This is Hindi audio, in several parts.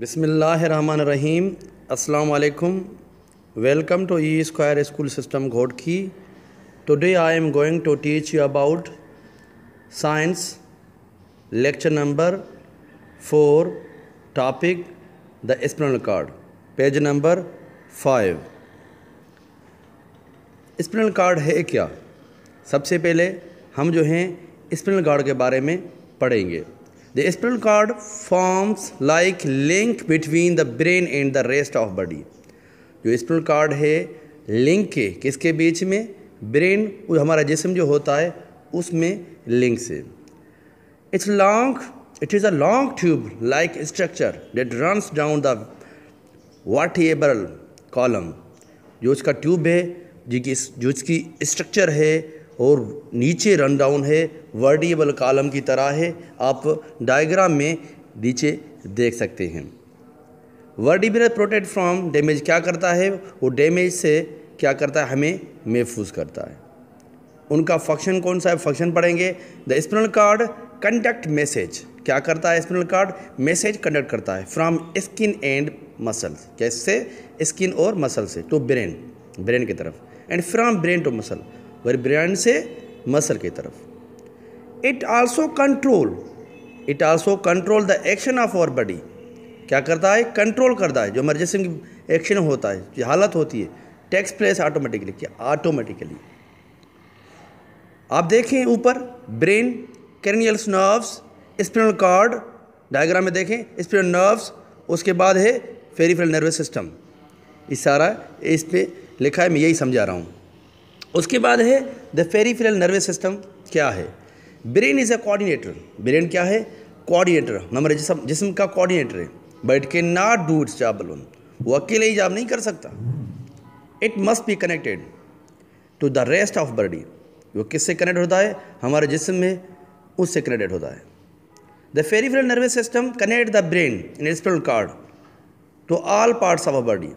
बिसमीम् अल्लाम welcome to E square school system Ghotki today I am going to teach you about science lecture number four topic the spinal cord page number five spinal cord है क्या सबसे पहले हम जो हैं स्पिनल कार्ड के बारे में पढ़ेंगे the spinal cord forms like link between the brain and the rest of body जो स्पिनल कार्ड है लिंक के किसके बीच में ब्रेन हमारा जिसम जो होता है उसमें लिंक से it's long it is a long tube like structure that runs down the vertebral column जो उसका ट्यूब है जिसकी जो इसकी स्ट्रक्चर है और नीचे रन डाउन है वर्डिएबल कॉलम की तरह है आप डायग्राम में नीचे देख सकते हैं वर्डिबल प्रोटेक्ट फ्रॉम डैमेज क्या करता है वो डैमेज से क्या करता है हमें महफूज करता है उनका फंक्शन कौन सा है फंक्शन पढ़ेंगे the spinal cord conduct message क्या करता है स्पिनल कार्ड मैसेज कंडक्ट करता है फ्रॉम स्किन एंड मसल्स कैसे स्किन और मसल से टू ब्रेन ब्रेन की तरफ and from brain to muscle वर्ब्रियन से मसल की तरफ it also control it also control the action of our body क्या करता है कंट्रोल करता है जो इमरजेंसी एक्शन होता है जो हालत होती है टेक्स प्लेस ऑटोमेटिकली क्या ऑटोमेटिकली आप देखें ऊपर brain cranial nerves spinal cord diagram में देखें स्पिनल नर्व्स उसके बाद है फेरीफेल नर्वस सिस्टम इस सारा इस पर लिखा है मैं यही समझा रहा हूँ उसके बाद है द फेरीफिरल नर्वस सिस्टम क्या है brain is a coordinator brain क्या है कोऑर्डिनेटर हमारे जिसम जिसम का कोऑर्डिनेटर है but can not do its job alone वो अकेले ही जॉब नहीं कर सकता it must be connected to the rest of body वो किससे कनेक्ट होता है हमारे जिसम में उससे कनेक्टेड होता है the peripheral nervous system connect the brain in spinal cord to all parts of a body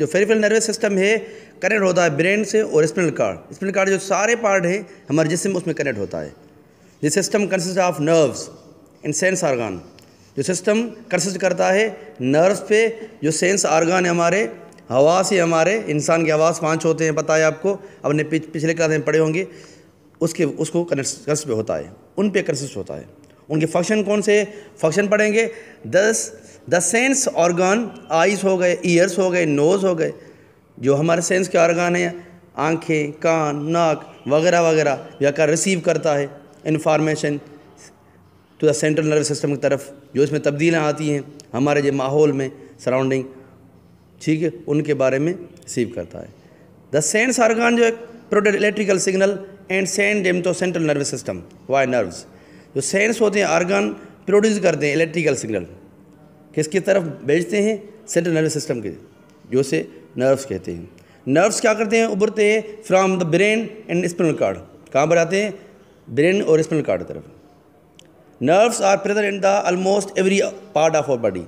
जो फेरिफेरल नर्वस सिस्टम है कनेक्ट होता है ब्रेन से और स्पिनल कार्ड स्पिनल कार्ड जो सारे पार्ट हैं हमारे जिसम उसमें कनेक्ट होता है this system consist of nerves and sense organ जो सिस्टम कंसिस्ट करता है नर्व्स पे जो सेंस आर्गान है हमारे हवा से हमारे इंसान की आवाज़ पाँच होते हैं पता है आपको अपने पिछ, पिछले क्लास में पढ़े होंगे उसके उसको कंसिस्ट होता है उन पर कंसिस्ट होता है उनके फंक्शन कौन से फंक्शन पढ़ेंगे दस द सेंस ऑर्गन आइज हो गए ईयर्स हो गए नोज़ हो गए जो हमारे सेंस के ऑर्गन हैं आंखें कान नाक वगैरह वगैरह या का रिसीव करता है information to the central nervous system की तरफ जो इसमें तब्दीलियाँ आती हैं हमारे जो माहौल में सराउंडिंग ठीक है उनके बारे में रिसीव करता है द सेंस ऑर्गन जो है product electrical signal and send them to central nervous system via nerves जो सेंस होते हैं ऑर्गन प्रोड्यूस करते हैं इलेक्ट्रिकल सिग्नल किसकी तरफ भेजते हैं सेंट्रल नर्वस सिस्टम के जो से नर्व्स कहते हैं नर्व्स क्या करते हैं उभरते हैं from the brain and spinal cord कहाँ पर आते हैं ब्रेन और स्पिनल कार्ड की तरफ nerves are present in the almost every part of our body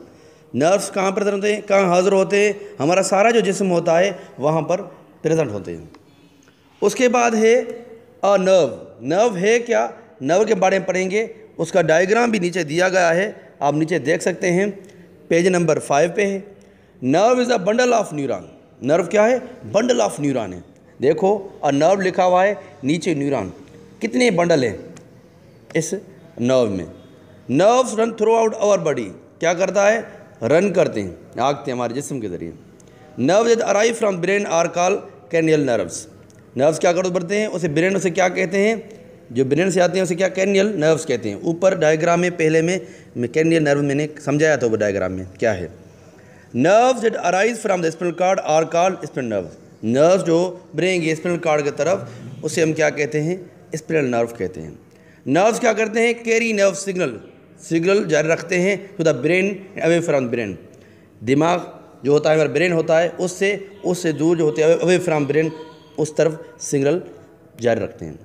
nerves कहाँ प्रेजेंट होते हैं कहाँ हाजिर होते हैं हमारा सारा जो जिसम होता है वहाँ पर प्रेजेंट होते हैं उसके बाद है अ नर्व नर्व है क्या नर्व के बारे में पढ़ेंगे उसका डायग्राम भी नीचे दिया गया है आप नीचे देख सकते हैं पेज नंबर फाइव पे है nerve is a bundle of neuron nerve क्या है बंडल ऑफ न्यूरॉन है देखो और नर्व लिखा हुआ है नीचे न्यूरॉन कितने बंडल हैं इस नर्व में nerves run throughout our body क्या करता है रन करते हैं आगते हैं हमारे जिसम के ज़रिए nerve is arrive from brain are call cranial nerves nerves क्या करते हैं उसे ब्रेन उसे क्या कहते हैं जो ब्रेन से आते हैं उसे क्या कैनियल नर्व्स कहते हैं ऊपर डायग्राम में पहले में कैनियल नर्व मैंने समझाया था वो डायग्राम में क्या है nerves that arise from the spinal cord are call spinal nerve nerves जो ब्रेंगे स्पिनल कार्ड की तरफ उसे हम क्या कहते हैं स्पिनल नर्व कहते हैं नर्व्स क्या करते हैं कैरी नर्व सिग्नल सिग्नल जारी रखते हैं to the brain away from brain दिमाग जो होता है हमारा ब्रेन होता है उससे उससे दूर जो होते हैं अवे फ्राम ब्रेन उस तरफ सिग्नल जारी रखते हैं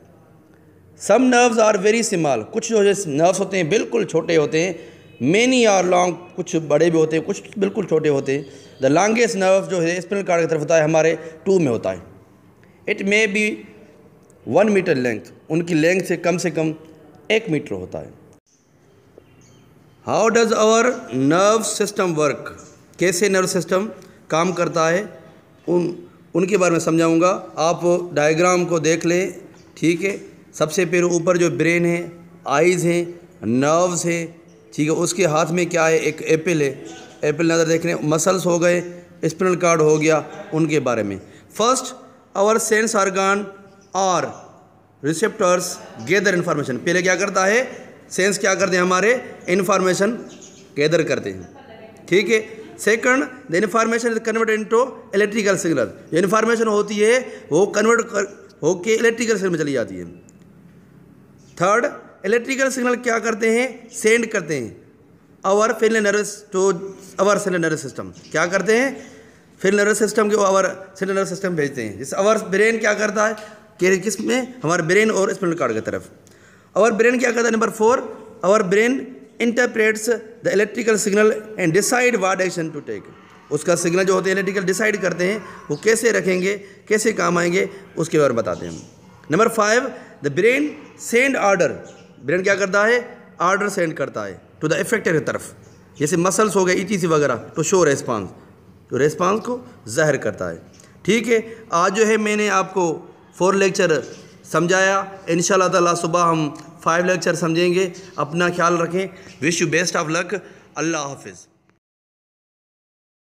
some nerves are very small कुछ जो नर्व्स होते हैं बिल्कुल छोटे होते हैं मेनी आर लॉन्ग कुछ बड़े भी होते हैं कुछ बिल्कुल छोटे होते हैं द लॉन्गेस्ट नर्व जो है स्पिनल कार्ड की तरफ होता है हमारे टू में होता है it may be one metre length उनकी लेंथ से कम से कम एक मीटर होता है how does our nerve system work कैसे नर्व सिस्टम काम करता है उन उनके बारे में समझाऊंगा आप डायग्राम को देख लें ठीक है सबसे पहले ऊपर जो ब्रेन है आइज़ हैं नर्व्स हैं ठीक है उसके हाथ में क्या है एक एप्पल है एप्पल नज़र देख रहे हैं मसल्स हो गए स्पिनल कार्ड हो गया उनके बारे में फर्स्ट आवर सेंस आर्गान और रिसेप्टर्स गैदर इन्फॉर्मेशन पहले क्या करता है सेंस क्या करते हैं हमारे इन्फॉर्मेशन गैदर करते हैं ठीक है second the information is convert to electrical signal जो इन्फॉर्मेशन होती है वो कन्वर्ट कर होके इलेक्ट्रिकल सिग्नल में चली जाती है थर्ड इलेक्ट्रिकल सिग्नल क्या करते हैं सेंड करते हैं our fell nerves to our cell nervous system क्या करते हैं फिल नर्वस सिस्टम के अवर सेल नर्वस सिस्टम भेजते हैं जिस अवर ब्रेन क्या करता है किस में हमारे ब्रेन और स्पिनल कार्ड की तरफ अवर ब्रेन क्या करता है number four our brain interprets the electrical signal and decide what action to take उसका सिग्नल जो होते हैं इलेक्ट्रिकल डिसाइड करते हैं वो कैसे रखेंगे कैसे काम आएंगे उसके बारे में बताते हैं हम number five the brain send order brain क्या करता है आर्डर सेंड करता है टू द इफेक्टेड की तरफ जैसे मसल्स हो गए ई वगैरह टू शो रेस्पॉन्स तो रेस्पॉन्स को ज़ाहिर करता है ठीक है आज जो है मैंने आपको फोर लेक्चर समझाया इन ताला सुबह हम फाइव लेक्चर समझेंगे अपना ख्याल रखें wish you best of luck अल्लाह हाफिज़